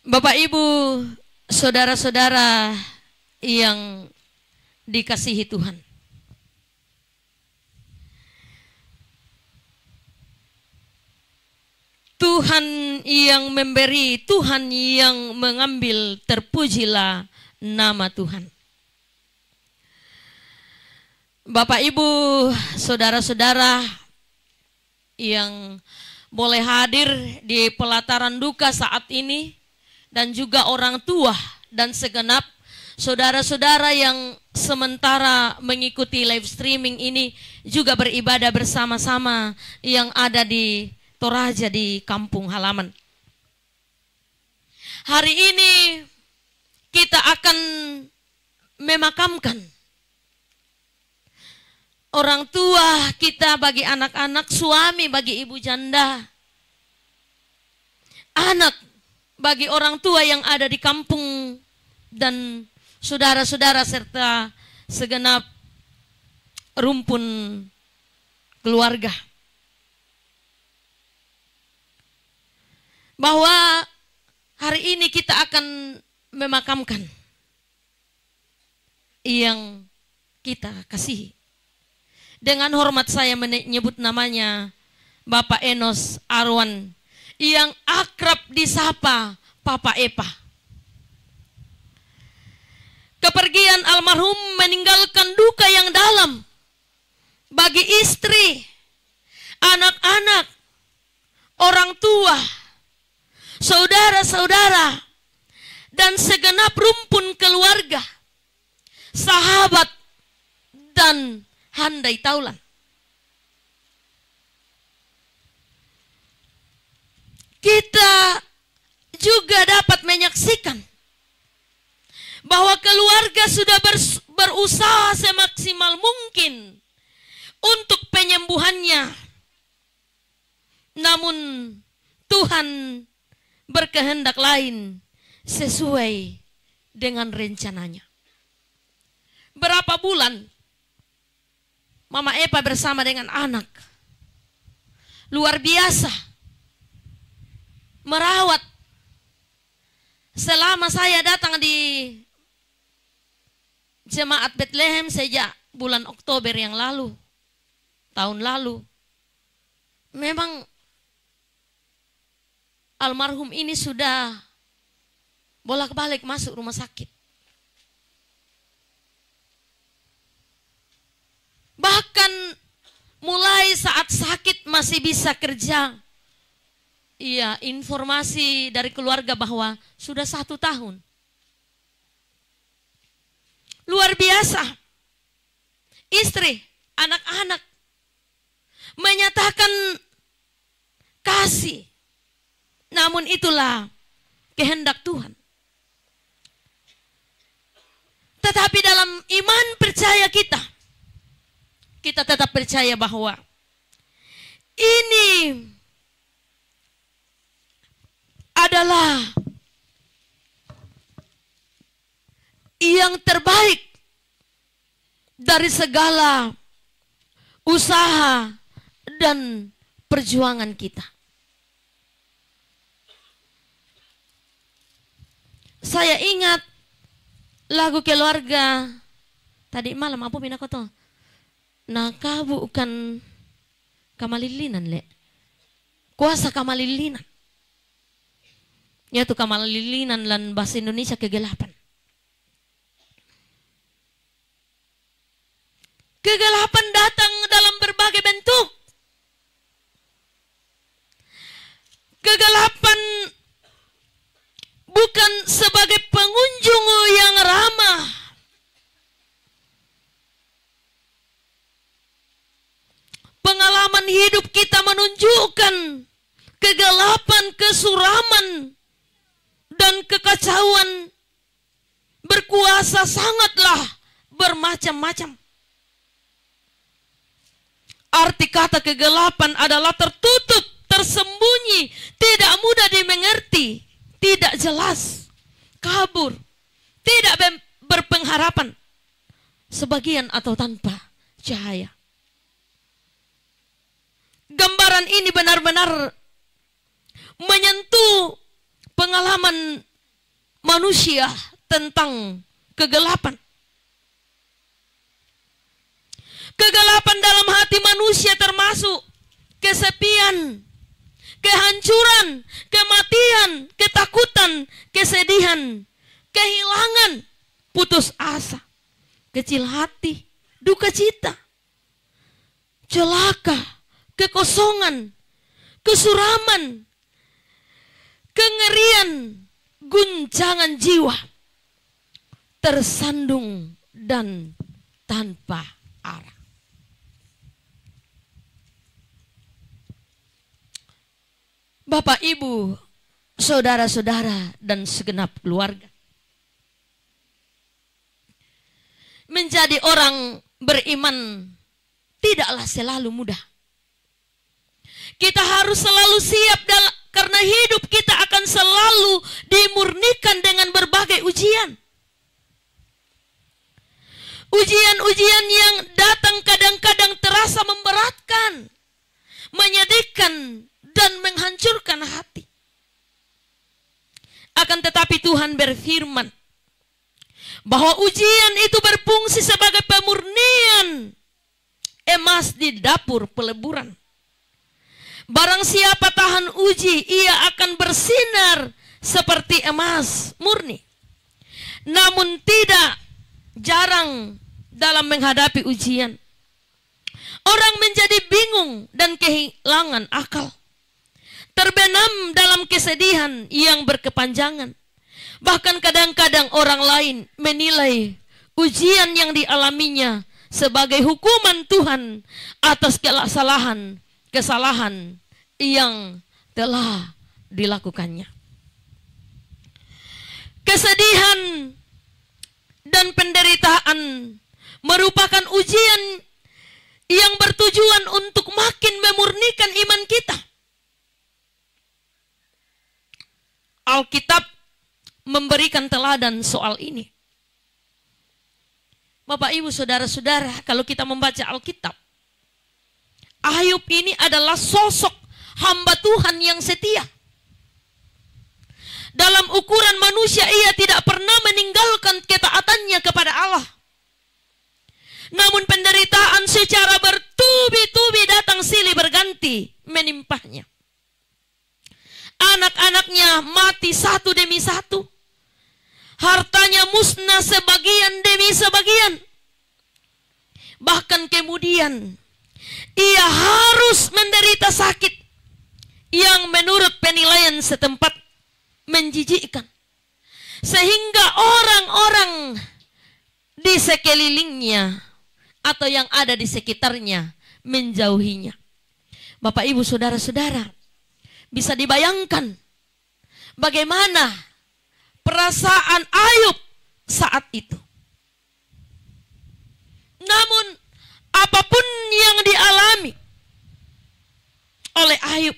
Bapak Ibu, saudara-saudara yang dikasihi Tuhan. Tuhan yang memberi, Tuhan yang mengambil, terpujilah nama Tuhan. Bapak Ibu, saudara-saudara yang boleh hadir di pelataran duka saat ini, dan juga orang tua dan segenap saudara-saudara yang sementara mengikuti live streaming ini juga beribadah bersama-sama yang ada di Toraja di kampung halaman. Hari ini kita akan memakamkan orang tua kita bagi anak-anak, suami bagi ibu janda, anak bagi orang tua yang ada di kampung dan saudara-saudara serta segenap rumpun keluarga. Bahwa hari ini kita akan memakamkan yang kita kasihi. Dengan hormat saya menyebut namanya Bapak Enos Arwan yang akrab disapa Papa Epa. Kepergian almarhum meninggalkan duka yang dalam bagi istri, anak-anak, orang tua, saudara-saudara, dan segenap rumpun keluarga, sahabat, dan handai taulan. kita juga dapat menyaksikan bahwa keluarga sudah berusaha semaksimal mungkin untuk penyembuhannya. Namun Tuhan berkehendak lain sesuai dengan rencananya. Berapa bulan Mama Epa bersama dengan anak. Luar biasa merawat. Selama saya datang di jemaat Bethlehem sejak bulan Oktober yang lalu, tahun lalu, memang almarhum ini sudah bolak-balik masuk rumah sakit. Bahkan mulai saat sakit masih bisa kerja iya informasi dari keluarga bahwa sudah satu tahun. Luar biasa. Istri, anak-anak menyatakan kasih. Namun itulah kehendak Tuhan. Tetapi dalam iman percaya kita, kita tetap percaya bahwa ini adalah yang terbaik dari segala usaha dan perjuangan kita. Saya ingat lagu keluarga tadi malam apa mina kau Nah kan kamalilinan le. Kuasa kamalilinan. Yaitu lilinan lan bahasa Indonesia kegelapan. Kegelapan datang dalam berbagai bentuk. Kegelapan bukan sebagai pengunjung yang ramah. Pengalaman hidup kita menunjukkan kegelapan, kesuraman, dan kekacauan berkuasa sangatlah bermacam-macam. Arti kata kegelapan adalah tertutup, tersembunyi, tidak mudah dimengerti, tidak jelas, kabur, tidak berpengharapan, sebagian atau tanpa cahaya. Gambaran ini benar-benar menyentuh pengalaman manusia tentang kegelapan. Kegelapan dalam hati manusia termasuk kesepian, kehancuran, kematian, ketakutan, kesedihan, kehilangan, putus asa, kecil hati, duka cita, celaka, kekosongan, kesuraman, kengerian, guncangan jiwa, tersandung dan tanpa arah. Bapak, Ibu, saudara-saudara dan segenap keluarga. Menjadi orang beriman tidaklah selalu mudah. Kita harus selalu siap dalam karena hidup kita akan selalu dimurnikan dengan berbagai ujian. Ujian-ujian yang datang kadang-kadang terasa memberatkan, menyedihkan, dan menghancurkan hati. Akan tetapi Tuhan berfirman bahwa ujian itu berfungsi sebagai pemurnian emas di dapur peleburan. Barang siapa tahan uji, ia akan bersinar seperti emas murni. Namun tidak jarang dalam menghadapi ujian. Orang menjadi bingung dan kehilangan akal. Terbenam dalam kesedihan yang berkepanjangan. Bahkan kadang-kadang orang lain menilai ujian yang dialaminya sebagai hukuman Tuhan atas kesalahan kesalahan yang telah dilakukannya. Kesedihan dan penderitaan merupakan ujian yang bertujuan untuk makin memurnikan iman kita. Alkitab memberikan teladan soal ini. Bapak, ibu, saudara-saudara, kalau kita membaca Alkitab, Ayub ini adalah sosok hamba Tuhan yang setia. Dalam ukuran manusia ia tidak pernah meninggalkan ketaatannya kepada Allah. Namun penderitaan secara bertubi-tubi datang silih berganti menimpahnya. Anak-anaknya mati satu demi satu. Hartanya musnah sebagian demi sebagian. Bahkan kemudian ia harus menderita sakit yang menurut penilaian setempat menjijikkan. Sehingga orang-orang di sekelilingnya atau yang ada di sekitarnya menjauhinya. Bapak, Ibu, Saudara-saudara, bisa dibayangkan bagaimana perasaan Ayub saat itu. Namun apapun yang dialami oleh Ayub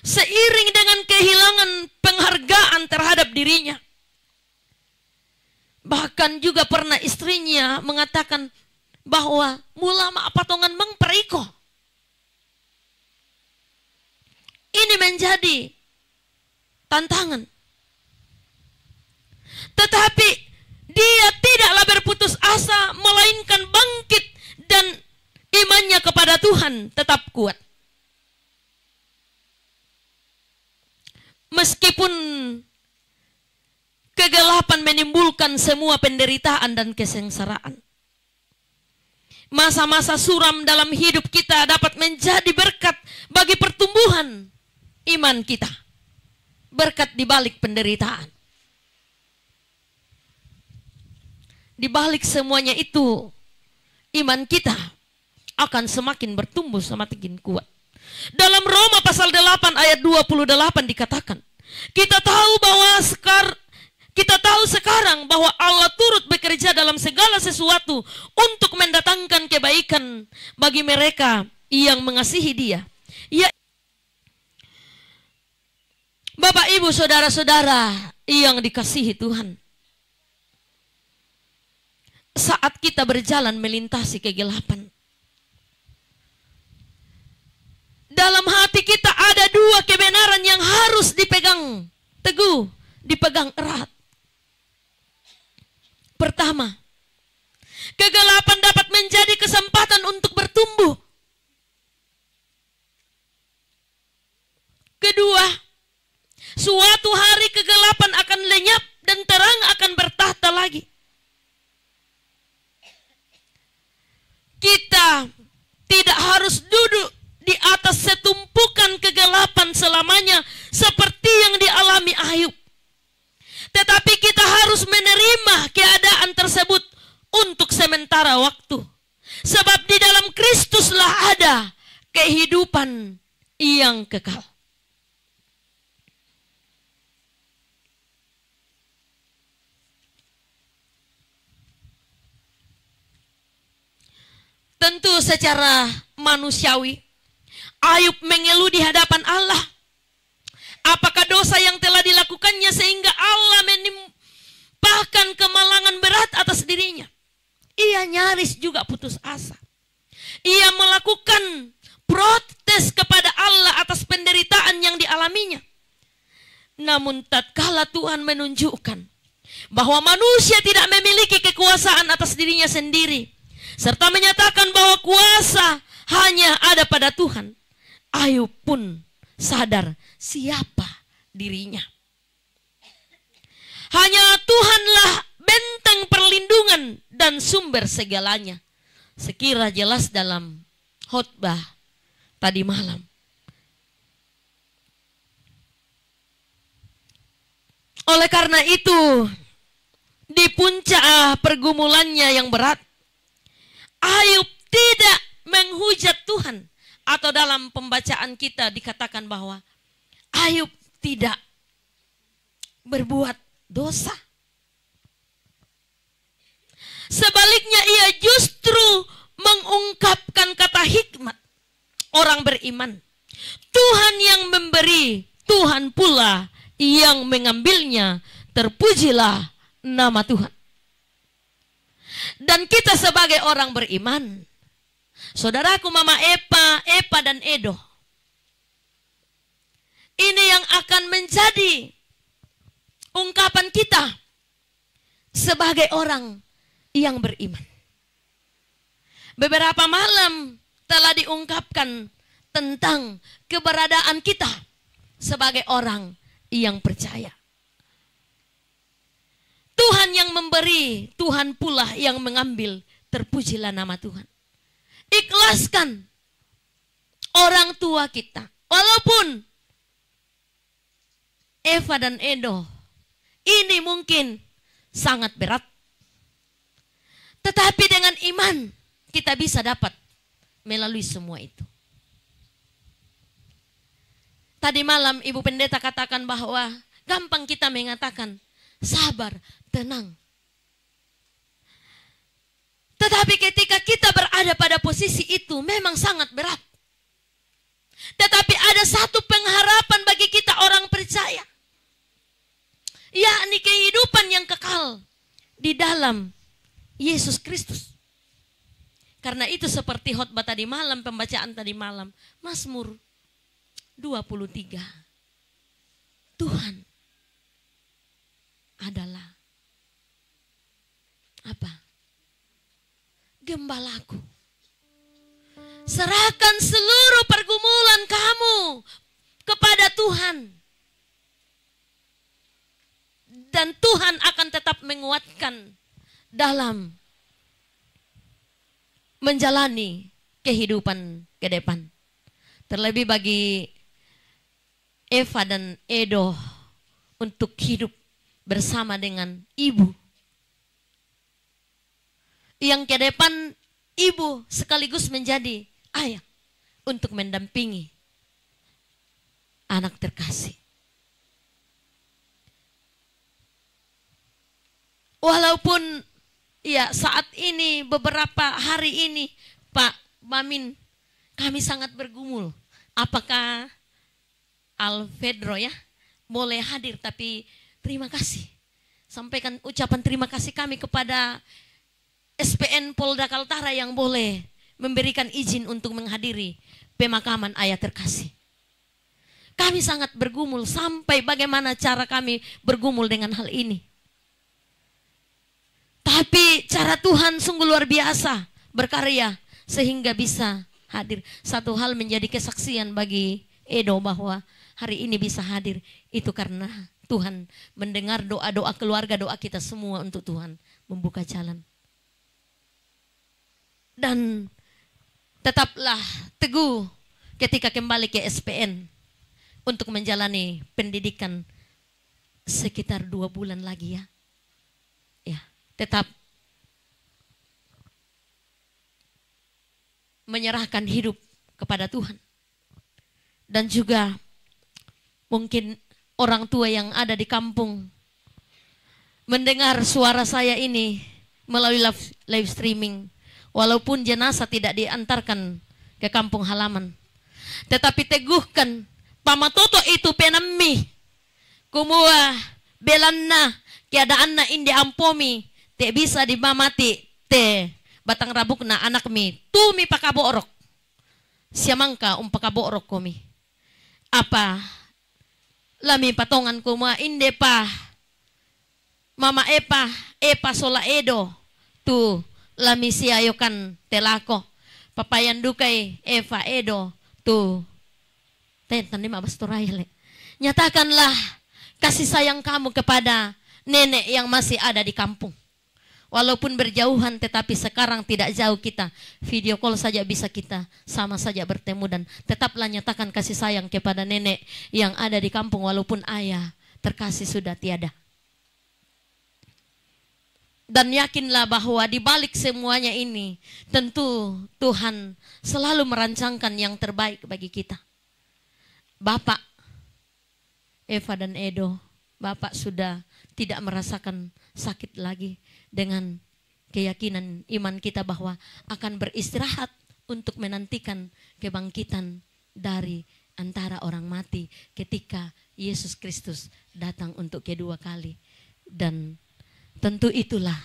seiring dengan kehilangan penghargaan terhadap dirinya. Bahkan juga pernah istrinya mengatakan bahwa mula patungan mang periko. Ini menjadi tantangan. Tetapi dia tidaklah berputus asa melainkan bangkit dan imannya kepada Tuhan tetap kuat. meskipun kegelapan menimbulkan semua penderitaan dan kesengsaraan. Masa-masa suram dalam hidup kita dapat menjadi berkat bagi pertumbuhan iman kita. Berkat di balik penderitaan. Di balik semuanya itu, iman kita akan semakin bertumbuh semakin kuat. Dalam Roma pasal 8 ayat 28 dikatakan, kita tahu bahwa sekar kita tahu sekarang bahwa Allah turut bekerja dalam segala sesuatu untuk mendatangkan kebaikan bagi mereka yang mengasihi Dia. Ya Bapak, Ibu, saudara-saudara yang dikasihi Tuhan. Saat kita berjalan melintasi kegelapan, harus dipegang teguh, dipegang erat. Pertama, kegelapan dapat menjadi kesempatan untuk bertumbuh. Kedua, suatu hari kegelapan akan lenyap dan terang akan bertahta lagi. kehidupan yang kekal. Tentu secara manusiawi, Ayub mengeluh di hadapan Allah. Apakah dosa yang telah dilakukannya sehingga Allah menimpahkan kemalangan berat atas dirinya? Ia nyaris juga putus asa. Ia melakukan protes kepada Allah atas penderitaan yang dialaminya. Namun tatkala Tuhan menunjukkan bahwa manusia tidak memiliki kekuasaan atas dirinya sendiri serta menyatakan bahwa kuasa hanya ada pada Tuhan. Ayub pun sadar siapa dirinya. Hanya Tuhanlah benteng perlindungan dan sumber segalanya. Sekira jelas dalam khotbah tadi malam. Oleh karena itu, di puncak ah, pergumulannya yang berat, Ayub tidak menghujat Tuhan. Atau dalam pembacaan kita dikatakan bahwa Ayub tidak berbuat dosa. Sebaliknya ia justru mengungkapkan kata hikmat orang beriman. Tuhan yang memberi, Tuhan pula yang mengambilnya. Terpujilah nama Tuhan. Dan kita sebagai orang beriman, saudaraku Mama Epa, Epa dan Edo, ini yang akan menjadi ungkapan kita sebagai orang yang beriman. Beberapa malam telah diungkapkan tentang keberadaan kita sebagai orang yang percaya. Tuhan yang memberi, Tuhan pula yang mengambil. Terpujilah nama Tuhan. Ikhlaskan orang tua kita. Walaupun Eva dan Edo ini mungkin sangat berat. Tetapi dengan iman kita bisa dapat melalui semua itu. Tadi malam Ibu Pendeta katakan bahwa gampang kita mengatakan sabar, tenang. Tetapi ketika kita berada pada posisi itu memang sangat berat. Tetapi ada satu pengharapan bagi kita orang percaya. Yakni kehidupan yang kekal di dalam Yesus Kristus. Karena itu seperti khotbah tadi malam, pembacaan tadi malam. Mazmur 23. Tuhan adalah apa? Gembalaku. Serahkan seluruh pergumulan kamu kepada Tuhan. Dan Tuhan akan tetap menguatkan dalam menjalani kehidupan ke depan. Terlebih bagi Eva dan Edo untuk hidup bersama dengan ibu. Yang ke depan ibu sekaligus menjadi ayah untuk mendampingi anak terkasih. Walaupun Iya, saat ini beberapa hari ini, Pak Mamin, kami sangat bergumul. Apakah Alfedro ya boleh hadir? Tapi terima kasih. Sampaikan ucapan terima kasih kami kepada SPN Polda Kaltara yang boleh memberikan izin untuk menghadiri pemakaman ayah terkasih. Kami sangat bergumul sampai bagaimana cara kami bergumul dengan hal ini. Tapi cara Tuhan sungguh luar biasa berkarya sehingga bisa hadir. Satu hal menjadi kesaksian bagi Edo bahwa hari ini bisa hadir itu karena Tuhan mendengar doa-doa keluarga, doa kita semua untuk Tuhan membuka jalan. Dan tetaplah teguh ketika kembali ke SPN untuk menjalani pendidikan sekitar dua bulan lagi ya tetap menyerahkan hidup kepada Tuhan. Dan juga mungkin orang tua yang ada di kampung mendengar suara saya ini melalui live streaming. Walaupun jenazah tidak diantarkan ke kampung halaman. Tetapi teguhkan pamatoto itu penemih Kumua belanna keadaan anna indi ampomi tidak bisa dimamati. Te batang rabuk na anak mi. Tu mi pakaborok. Siamangka um pakaborok ko mi. Apa? Lami patongan ko ma inde pa. Mama epa, epa sola edo. Tu lami siayokan telako. Papayan dukai Eva edo. Tu. Tentan lima basturayale. Nyatakanlah kasih sayang kamu kepada nenek yang masih ada di kampung. Walaupun berjauhan tetapi sekarang tidak jauh kita. Video call saja bisa kita sama saja bertemu dan tetaplah nyatakan kasih sayang kepada nenek yang ada di kampung walaupun ayah terkasih sudah tiada. Dan yakinlah bahwa di balik semuanya ini tentu Tuhan selalu merancangkan yang terbaik bagi kita. Bapak, Eva dan Edo, Bapak sudah tidak merasakan sakit lagi dengan keyakinan iman kita bahwa akan beristirahat untuk menantikan kebangkitan dari antara orang mati ketika Yesus Kristus datang untuk kedua kali. Dan tentu itulah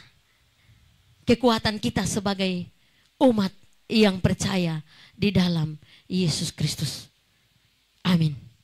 kekuatan kita sebagai umat yang percaya di dalam Yesus Kristus. Amin.